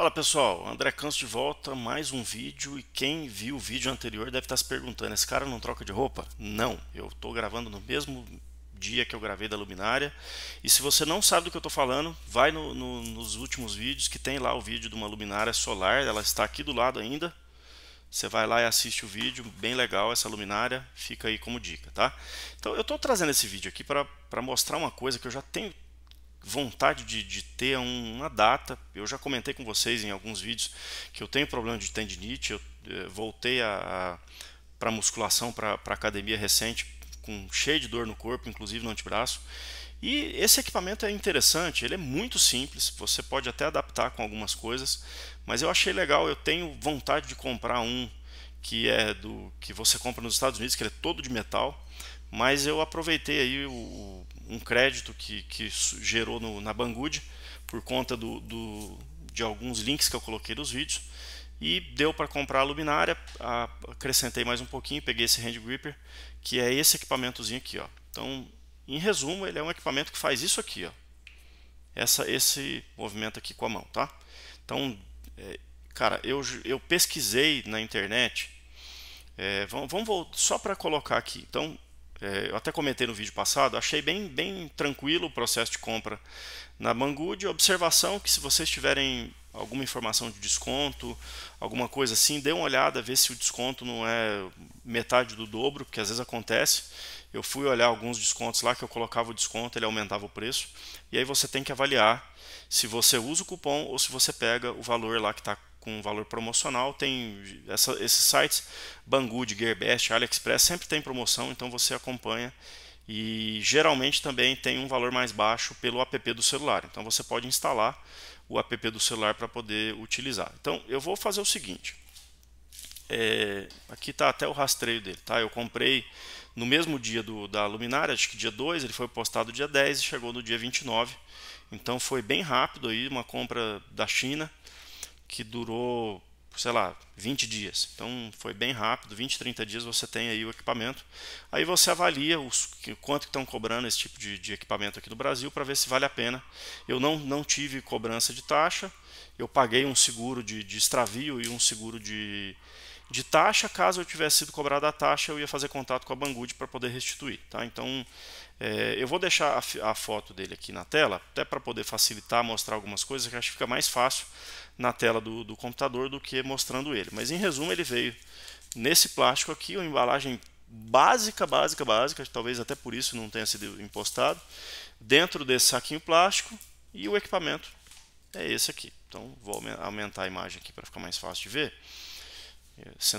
Fala pessoal, André Canso de volta, mais um vídeo e quem viu o vídeo anterior deve estar se perguntando, esse cara não troca de roupa? Não, eu estou gravando no mesmo dia que eu gravei da luminária e se você não sabe do que eu estou falando, vai no, no, nos últimos vídeos que tem lá o vídeo de uma luminária solar, ela está aqui do lado ainda, você vai lá e assiste o vídeo, bem legal essa luminária, fica aí como dica, tá? Então eu estou trazendo esse vídeo aqui para mostrar uma coisa que eu já tenho vontade de, de ter uma data. Eu já comentei com vocês em alguns vídeos que eu tenho problema de tendinite. Eu, eh, voltei a, a para musculação, para academia recente, com cheio de dor no corpo, inclusive no antebraço. E esse equipamento é interessante, ele é muito simples, você pode até adaptar com algumas coisas, mas eu achei legal, eu tenho vontade de comprar um que é do que você compra nos Estados Unidos, que ele é todo de metal, mas eu aproveitei aí o, um crédito que, que gerou no, na Banggood por conta do, do, de alguns links que eu coloquei nos vídeos e deu para comprar a luminária, acrescentei mais um pouquinho, peguei esse hand gripper, que é esse equipamentozinho aqui, ó. Então, em resumo, ele é um equipamento que faz isso aqui, ó. Essa, esse movimento aqui com a mão, tá? Então, é, cara, eu, eu pesquisei na internet, é, vamos, vamos só para colocar aqui. Então, é, eu até comentei no vídeo passado, achei bem, bem tranquilo o processo de compra na Banggood. Observação que se vocês tiverem alguma informação de desconto, alguma coisa assim, dê uma olhada, ver se o desconto não é metade do dobro, porque às vezes acontece. Eu fui olhar alguns descontos lá que eu colocava o desconto, ele aumentava o preço. E aí você tem que avaliar se você usa o cupom ou se você pega o valor lá que está com valor promocional. Tem essa, esses sites, Banggood, Gearbest, AliExpress, sempre tem promoção, então você acompanha. E geralmente também tem um valor mais baixo pelo app do celular. Então você pode instalar o app do celular para poder utilizar. Então eu vou fazer o seguinte. É, aqui está até o rastreio dele. Tá? Eu comprei no mesmo dia do, da luminária, acho que dia 2, ele foi postado dia 10 e chegou no dia 29. Então foi bem rápido aí, uma compra da China que durou, sei lá, 20 dias. Então foi bem rápido, 20, 30 dias você tem aí o equipamento. Aí você avalia os, quanto estão cobrando esse tipo de, de equipamento aqui do Brasil para ver se vale a pena. Eu não, não tive cobrança de taxa, eu paguei um seguro de, de extravio e um seguro de, de taxa. Caso eu tivesse sido cobrado a taxa, eu ia fazer contato com a Banggood para poder restituir. Tá? Então, é, eu vou deixar a, a, foto dele aqui na tela, até para poder facilitar, mostrar algumas coisas, que acho que fica mais fácil na tela do, do computador do que mostrando ele. Mas, em resumo, ele veio nesse plástico aqui, uma embalagem básica, básica, básica, talvez até por isso não tenha sido impostado, dentro desse saquinho plástico e o equipamento é esse aqui. Então vou aumentar a imagem aqui para ficar mais fácil de ver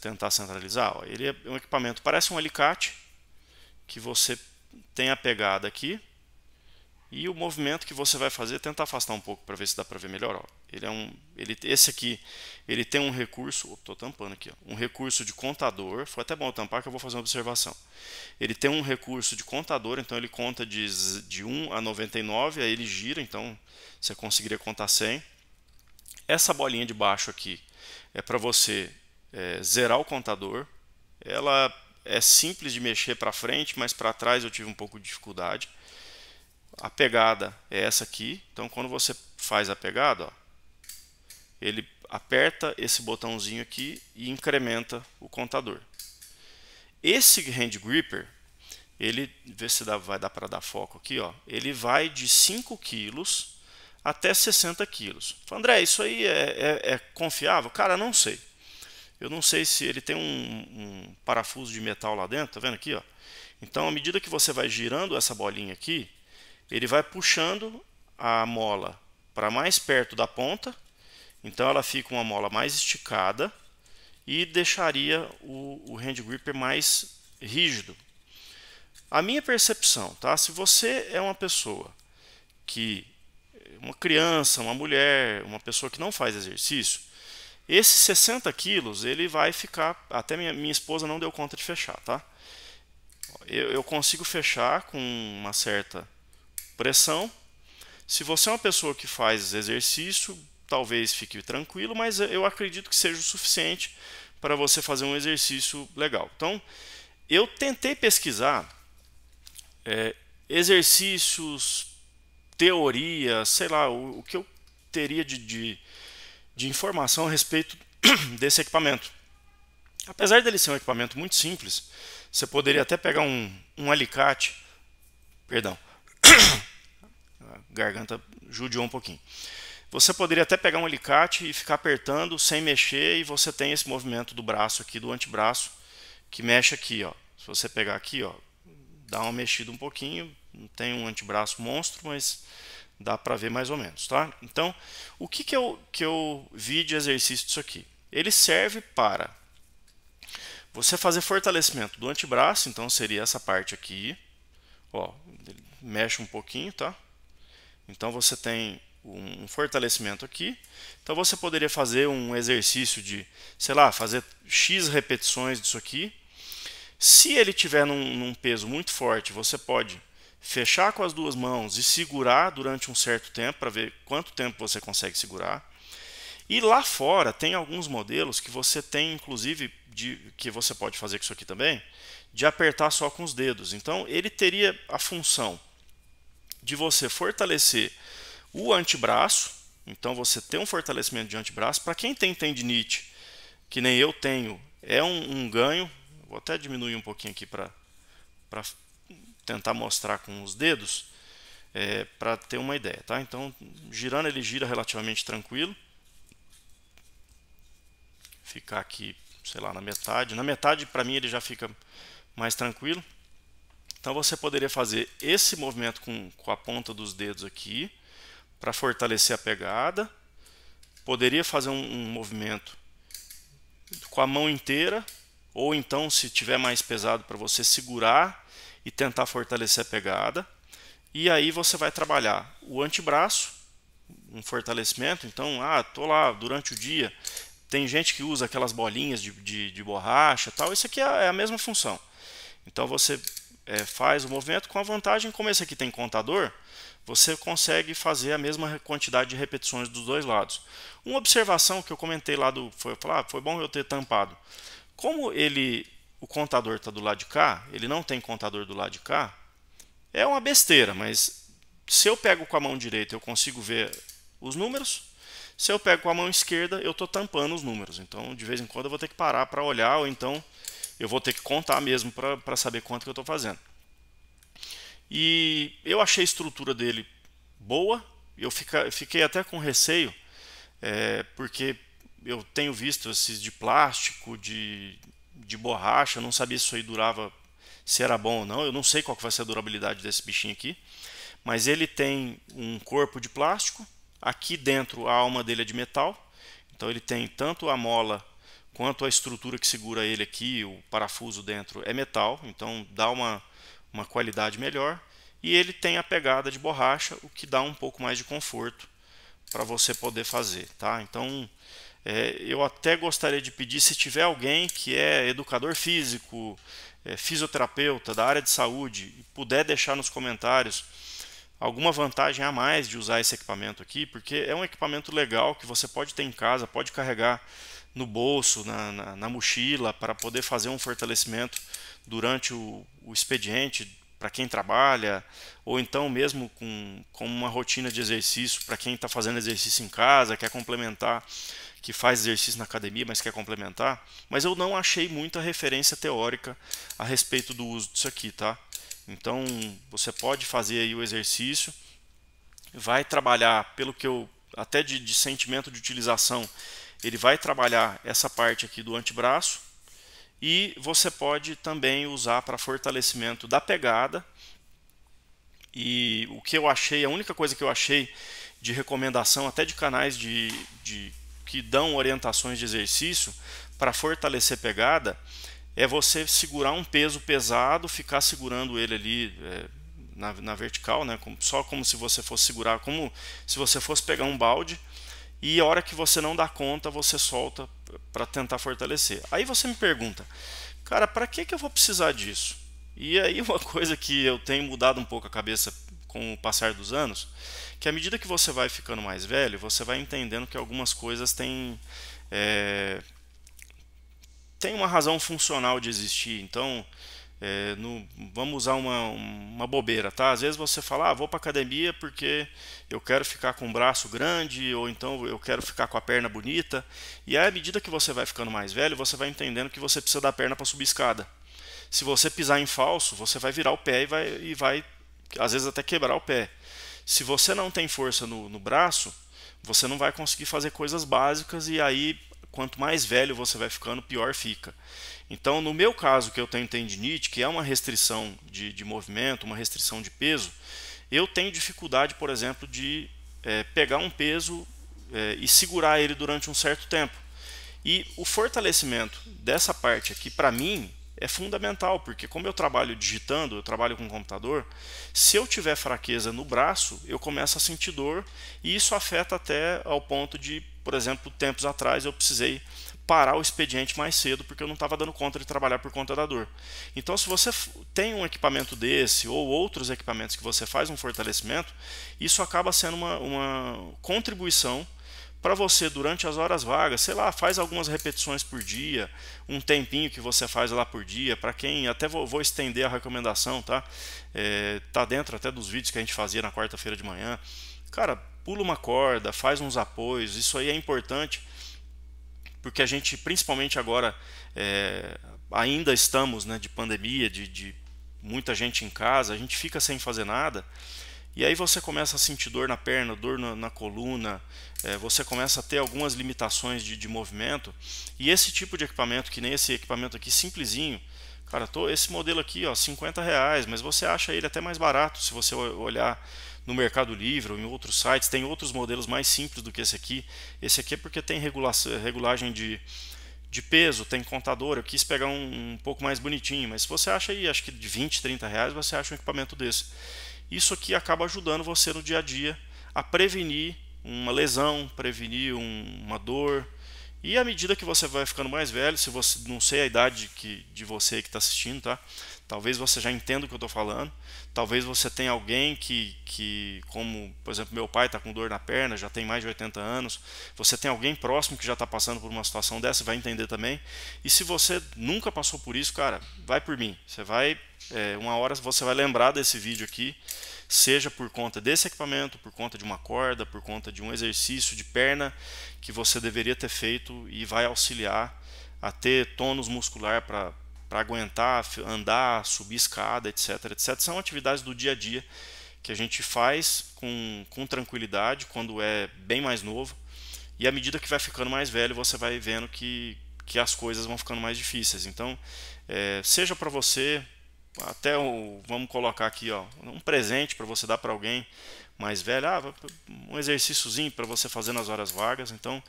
tentar centralizar? Ó, ele é um equipamento, parece um alicate, que você tem a pegada aqui, e o movimento que você vai fazer, tentar afastar um pouco para ver se dá para ver melhor. Ó. Ele é um, ele, esse aqui, ele tem um recurso, estou tampando aqui, ó, um recurso de contador, foi até bom tampar que eu vou fazer uma observação. Ele tem um recurso de contador, então ele conta de, de 1 a 99, aí ele gira, então você conseguiria contar 100. Essa bolinha de baixo aqui é para você é, zerar o contador. Ela é simples de mexer para frente, mas para trás eu tive um pouco de dificuldade. A pegada é essa aqui. Então, quando você faz a pegada, ó, ele aperta esse botãozinho aqui e incrementa o contador. Esse hand gripper, ele, vê se dá, vai dar para dar foco aqui, ó, ele vai de 5 quilos até 60 quilos. André, isso aí é, é, é confiável? Cara, não sei. Eu não sei se ele tem um, um, parafuso de metal lá dentro, tá vendo aqui? Ó? Então, à medida que você vai girando essa bolinha aqui, ele vai puxando a mola para mais perto da ponta, então ela fica uma mola mais esticada e deixaria o, o hand gripper mais rígido. A minha percepção, tá? se você é uma pessoa que, uma criança, uma mulher, uma pessoa que não faz exercício, esses 60 quilos, ele vai ficar, até minha, minha esposa não deu conta de fechar, tá? Eu, eu consigo fechar com uma certa pressão. Se você é uma pessoa que faz exercício, talvez fique tranquilo, mas eu acredito que seja o suficiente para você fazer um exercício legal. Então, eu tentei pesquisar é, exercícios, teorias, sei lá, o, o que eu teria de, de de informação a respeito desse equipamento. Apesar dele ser um equipamento muito simples, você poderia até pegar um, um alicate, perdão, a garganta judiou um pouquinho. Você poderia até pegar um alicate e ficar apertando sem mexer e você tem esse movimento do braço aqui, do antebraço, que mexe aqui, ó. Se você pegar aqui, ó, dá uma mexida um pouquinho, não tem um antebraço monstro, mas dá para ver mais ou menos, tá? Então, o que, que, eu, que eu vi de exercício disso aqui? Ele serve para você fazer fortalecimento do antebraço, então seria essa parte aqui, ó, mexe um pouquinho, tá? Então você tem um fortalecimento aqui, então você poderia fazer um exercício de, sei lá, fazer X repetições disso aqui. Se ele tiver num, num peso muito forte, você pode fechar com as duas mãos e segurar durante um certo tempo para ver quanto tempo você consegue segurar. E lá fora tem alguns modelos que você tem, inclusive, de, que você pode fazer com isso aqui também, de apertar só com os dedos. Então ele teria a função de você fortalecer o antebraço. Então você tem um fortalecimento de antebraço. Para quem tem tendinite, que nem eu tenho, é um, um ganho. Vou até diminuir um pouquinho aqui para tentar mostrar com os dedos é, para ter uma ideia. Tá? Então, girando ele gira relativamente tranquilo. Ficar aqui, sei lá, na metade. Na metade, para mim, ele já fica mais tranquilo. Então, você poderia fazer esse movimento com, com a ponta dos dedos aqui para fortalecer a pegada. Poderia fazer um, um movimento com a mão inteira ou então, se tiver mais pesado para você, segurar e tentar fortalecer a pegada. E aí você vai trabalhar o antebraço, um fortalecimento. Então, ah, tô lá durante o dia. Tem gente que usa aquelas bolinhas de, de, de borracha tal. Isso aqui é, é a mesma função. Então você é, faz o movimento com a vantagem, como esse aqui tem contador, você consegue fazer a mesma quantidade de repetições dos dois lados. Uma observação que eu comentei lá do foi falar, ah, foi bom eu ter tampado. Como ele o contador está do lado de cá, ele não tem contador do lado de cá, é uma besteira, mas se eu pego com a mão direita eu consigo ver os números, se eu pego com a mão esquerda eu estou tampando os números. Então, de vez em quando eu vou ter que parar para olhar, ou então eu vou ter que contar mesmo para saber quanto que eu estou fazendo. E eu achei a estrutura dele boa, eu fica, fiquei até com receio, é, porque eu tenho visto esses de plástico, de de borracha, não sabia se isso aí durava, se era bom ou não. Eu não sei qual que vai ser a durabilidade desse bichinho aqui. Mas ele tem um corpo de plástico, aqui dentro a alma dele é de metal. Então ele tem tanto a mola quanto a estrutura que segura ele aqui, o parafuso dentro é metal, então dá uma, uma qualidade melhor. E ele tem a pegada de borracha, o que dá um pouco mais de conforto para você poder fazer, tá? Então, é, eu até gostaria de pedir, se tiver alguém que é educador físico, é, fisioterapeuta da área de saúde, e puder deixar nos comentários alguma vantagem a mais de usar esse equipamento aqui, porque é um equipamento legal que você pode ter em casa, pode carregar no bolso, na, na, na mochila, para poder fazer um fortalecimento durante o, o expediente para quem trabalha, ou então mesmo com, com uma rotina de exercício para quem está fazendo exercício em casa, quer complementar que faz exercício na academia, mas quer complementar, mas eu não achei muita referência teórica a respeito do uso disso aqui, tá? Então, você pode fazer aí o exercício, vai trabalhar, pelo que eu, até de, de sentimento de utilização, ele vai trabalhar essa parte aqui do antebraço, e você pode também usar para fortalecimento da pegada. E o que eu achei, a única coisa que eu achei de recomendação, até de canais de, de que dão orientações de exercício para fortalecer pegada é você segurar um peso pesado, ficar segurando ele ali é, na, na, vertical, né? Como, só como se você fosse segurar, como se você fosse pegar um balde e a hora que você não dá conta, você solta para tentar fortalecer. Aí você me pergunta, cara, para que, que eu vou precisar disso? E aí uma coisa que eu tenho mudado um pouco a cabeça com o passar dos anos que à medida que você vai ficando mais velho, você vai entendendo que algumas coisas têm é, tem uma razão funcional de existir. Então, é, no, vamos usar uma, uma bobeira, tá? Às vezes você fala, ah, vou para academia porque eu quero ficar com o braço grande, ou então eu quero ficar com a perna bonita. E aí, à medida que você vai ficando mais velho, você vai entendendo que você precisa da perna para subir escada. Se você pisar em falso, você vai virar o pé e vai, e vai, às vezes, até quebrar o pé. Se você não tem força no, no braço, você não vai conseguir fazer coisas básicas e aí quanto mais velho você vai ficando, pior fica. Então, no meu caso, que eu tenho tendinite, que é uma restrição de, de movimento, uma restrição de peso, eu tenho dificuldade, por exemplo, de é, pegar um peso é, e segurar ele durante um certo tempo. E o fortalecimento dessa parte aqui, para mim, é fundamental, porque como eu trabalho digitando, eu trabalho com computador, se eu tiver fraqueza no braço, eu começo a sentir dor e isso afeta até ao ponto de, por exemplo, tempos atrás eu precisei parar o expediente mais cedo porque eu não estava dando conta de trabalhar por conta da dor. Então, se você tem um equipamento desse ou outros equipamentos que você faz um fortalecimento, isso acaba sendo uma, uma contribuição para você durante as horas vagas, sei lá, faz algumas repetições por dia, um tempinho que você faz lá por dia, para quem, até vou, vou, estender a recomendação, tá? É, tá dentro até dos vídeos que a gente fazia na quarta-feira de manhã. Cara, pula uma corda, faz uns apoios, isso aí é importante, porque a gente, principalmente agora, é, ainda estamos né, de pandemia, de, de muita gente em casa, a gente fica sem fazer nada. E aí você começa a sentir dor na perna, dor na, na coluna, é, você começa a ter algumas limitações de, de, movimento. E esse tipo de equipamento, que nem esse equipamento aqui, simplesinho, cara, tô, esse modelo aqui, ó, 50 reais, mas você acha ele até mais barato se você olhar no Mercado Livre ou em outros sites. Tem outros modelos mais simples do que esse aqui. Esse aqui é porque tem regulação, regulagem de, de peso, tem contador, eu quis pegar um, um pouco mais bonitinho, mas se você acha aí, acho que de 20, 30 reais, você acha um equipamento desse. Isso aqui acaba ajudando você no dia a dia a prevenir uma lesão, prevenir um, uma dor. E à medida que você vai ficando mais velho, se você não sei a idade que, de você que está assistindo, tá? Talvez você já entenda o que eu estou falando. Talvez você tenha alguém que, que, como por exemplo, meu pai está com dor na perna, já tem mais de 80 anos. Você tem alguém próximo que já está passando por uma situação dessa, vai entender também. E se você nunca passou por isso, cara, vai por mim. Você vai é, uma hora você vai lembrar desse vídeo aqui, seja por conta desse equipamento, por conta de uma corda, por conta de um exercício de perna que você deveria ter feito e vai auxiliar a ter tônus muscular para aguentar, andar, subir escada, etc, etc. São atividades do dia a dia que a gente faz com, com tranquilidade quando é bem mais novo. E à medida que vai ficando mais velho, você vai vendo que, que as coisas vão ficando mais difíceis. Então, é, seja para você até o vamos colocar aqui, ó, um presente para você dar para alguém mais velho, ah, um exercíciozinho para você fazer nas horas vagas. Então,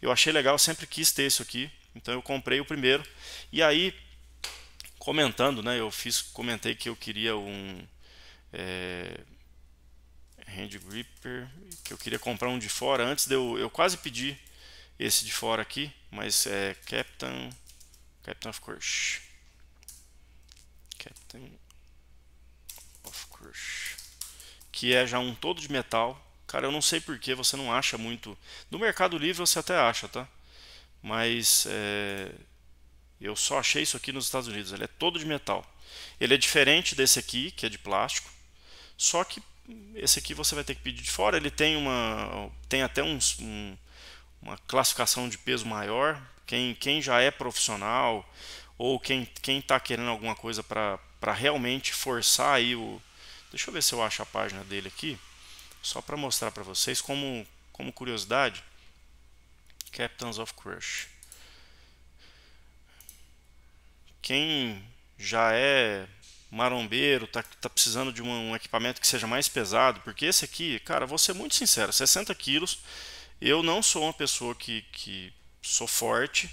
eu achei legal, sempre quis ter isso aqui. Então, eu comprei o primeiro. E aí, comentando, né, eu fiz, comentei que eu queria um é, hand gripper, que eu queria comprar um de fora. Antes de eu, eu quase pedi esse de fora aqui, mas é Captain, Captain of Course. Captain é, of Crush. Que é já um todo de metal. Cara, eu não sei porque você não acha muito. No Mercado Livre você até acha, tá? Mas é... eu só achei isso aqui nos Estados Unidos. Ele é todo de metal. Ele é diferente desse aqui, que é de plástico. Só que esse aqui você vai ter que pedir de fora. Ele tem uma, tem até uns, um, uma classificação de peso maior. Quem, quem já é profissional ou quem quem está querendo alguma coisa para realmente forçar aí o deixa eu ver se eu acho a página dele aqui só para mostrar para vocês como como curiosidade Captains of Crush quem já é marombeiro, tá, tá precisando de um, um, equipamento que seja mais pesado, porque esse aqui, cara, vou ser muito sincero, 60 quilos, eu não sou uma pessoa que, que sou forte,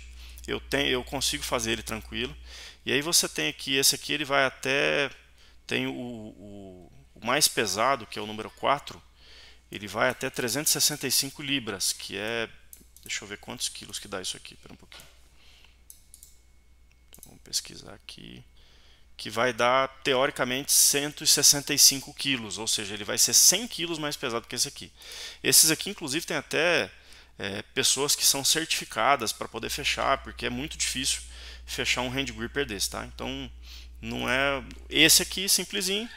eu tenho, eu consigo fazer ele tranquilo. E aí você tem aqui, esse aqui ele vai até tem o, o, o mais pesado, que é o número 4, ele vai até 365 libras, que é deixa eu ver quantos quilos que dá isso aqui, espera um pouquinho. Então, vamos pesquisar aqui que vai dar teoricamente 165 quilos, ou seja, ele vai ser 100 quilos mais pesado que esse aqui. Esses aqui, inclusive, tem até é, pessoas que são certificadas para poder fechar, porque é muito difícil fechar um hand gripper desse, tá? Então, não é esse aqui simplesinho,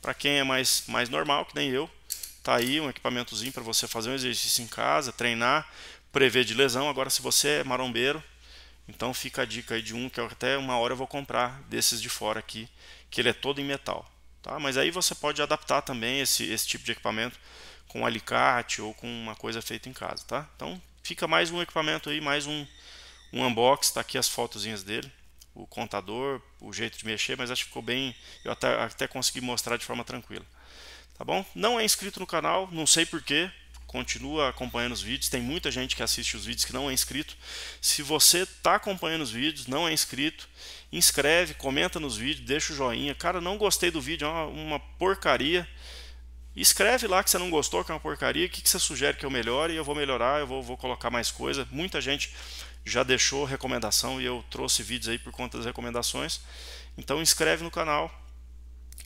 para quem é mais mais normal, que nem eu, tá aí um equipamentozinho para você fazer um exercício em casa, treinar, prever de lesão. Agora se você é marombeiro, então fica a dica aí de um que até uma hora eu vou comprar desses de fora aqui, que ele é todo em metal, tá? Mas aí você pode adaptar também esse esse tipo de equipamento com alicate ou com uma coisa feita em casa, tá? Então fica mais um equipamento aí, mais um, um unbox, tá aqui as fotozinhas dele, o contador, o jeito de mexer, mas acho que ficou bem, eu até, até consegui mostrar de forma tranquila, tá bom? Não é inscrito no canal, não sei porquê, continua acompanhando os vídeos, tem muita gente que assiste os vídeos que não é inscrito, se você está acompanhando os vídeos, não é inscrito, inscreve, comenta nos vídeos, deixa o joinha, cara, não gostei do vídeo, é uma, uma porcaria, Escreve lá que você não gostou, que é uma porcaria, o que, que você sugere que eu melhore, e eu vou melhorar, eu vou, vou colocar mais coisa. Muita gente já deixou recomendação e eu trouxe vídeos aí por conta das recomendações. Então inscreve no canal,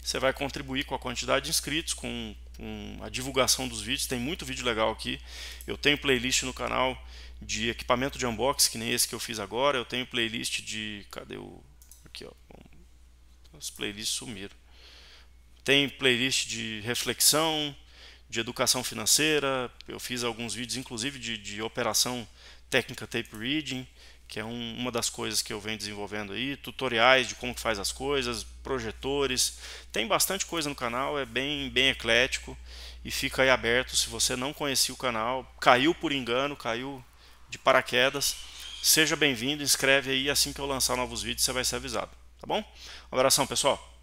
você vai contribuir com a quantidade de inscritos, com, com, a divulgação dos vídeos. Tem muito vídeo legal aqui. Eu tenho playlist no canal de equipamento de unboxing, que nem esse que eu fiz agora. Eu tenho playlist de. Cadê o. Aqui, ó. As playlists sumiram. Tem playlist de reflexão, de educação financeira. Eu fiz alguns vídeos, inclusive, de, de operação técnica tape reading, que é um, uma das coisas que eu venho desenvolvendo aí. Tutoriais de como faz as coisas, projetores. Tem bastante coisa no canal, é bem, bem eclético. E fica aí aberto se você não conhecia o canal, caiu por engano, caiu de paraquedas. Seja bem-vindo, inscreve aí assim que eu lançar novos vídeos, você vai ser avisado, tá bom? Um abração, pessoal.